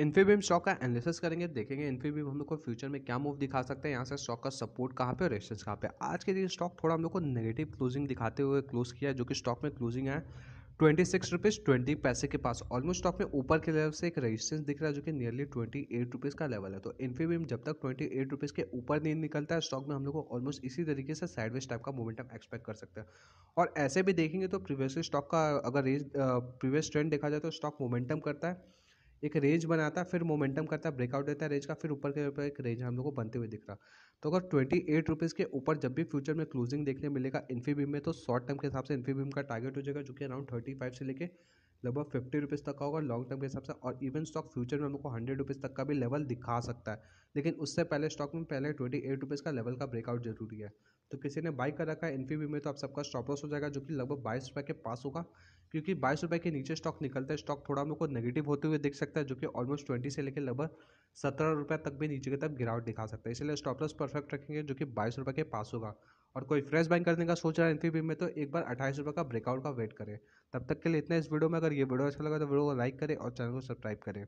Infibeam stock का analysis करेंगे देखेंगे इन्फीबीम हम लोग को फ्यूचर में क्या मूव दिखा सकते हैं यहाँ से स्टॉक का सपोर्ट कहाँ पे और रेस्टेंस कहाँ पे आज के दिन स्टॉक थोड़ा हम लोग को नेगेटिव क्लोजिंग दिखाते हुए क्लोज किया है जो कि स्टॉक में क्लोजिंग है ट्वेंटी सिक्स रुपीज़ ट्वेंटी पैसे के पास ऑलमोस्ट स्टॉक में ऊपर के लेवल से एक रेजिस्टेंस दिख रहा है जो कि नियरली ट्वेंटी एट रुपीज़ का लेवल है तो इन्फीबीम जब तक ट्वेंटी एट रुपीज़ के ऊपर नहीं निकलता है स्टॉक में हम लोग को ऑलमोस्ट इसी तरीके से साइडवेज टाइप का मोमेंटम एक्सपेक्ट कर सकते हैं और ऐसे भी देखेंगे तो प्रीवियसली स्टॉक का अगर रेज प्रीवियस ट्रेंड देखा जाए तो स्टॉक मोमेंटम करता है एक रेंज बनाता फिर मोमेंटम करता ब्रेकआउट देता है रेंज का फिर ऊपर के ऊपर एक रेंज हम लोग को बनते हुए दिख रहा तो अगर ट्वेंटी एट रुपीज़ के ऊपर जब भी फ्यूचर में क्लोजिंग देखने मिलेगा इन्फीबीम में तो शॉर्ट टर्म के हिसाब से इन्फीबीम का टारगेट हो जाएगा जो कि अराउंड थर्टी फाइव से लेकर लगभग फिफ्टी रुपीज़ तक का होगा लॉन्ग टर्म के हिसाब से और इवन स्टॉक फ्यूचर में हमको हंड्रेड रुपीज़ तक का भी लेवल दिखा सकता है लेकिन उससे पहले स्टॉक में पहले ट्वेंटी एट रुपीज़ का लेवल का ब्रेकआउट जरूरी है तो किसी ने बाई कर रखा है इन्फीबी में तो आप सबका स्टॉप लॉस हो जाएगा जो कि लगभग बाईस रुपये के पास होगा क्योंकि बाईस रुपये के नीचे स्टॉक निकलता है स्टॉक थोड़ा हम लोग को नेगेटिव होते हुए दिख सकता है जो कि ऑलमोस्ट ट्वेंटी से लेकर लगभग सत्रह रुपये तक भी नीचे की तरफ गिरावट दिखा सकता है इसलिए स्टॉप लॉस परफेक्ट रखेंगे जो कि बाईस रुपये के पास होगा और कोई फ्रेश बाइंग करने का सोच रहा है इन्फीबीम में तो एक बार अट्ठाईस रुपये का ब्रेकआउट का वेट करें तब तक के लिए इतना इस वीडियो में अगर ये वीडियो अच्छा लगा तो वीडियो को लाइक करें और चैनल को सब्सक्राइब करें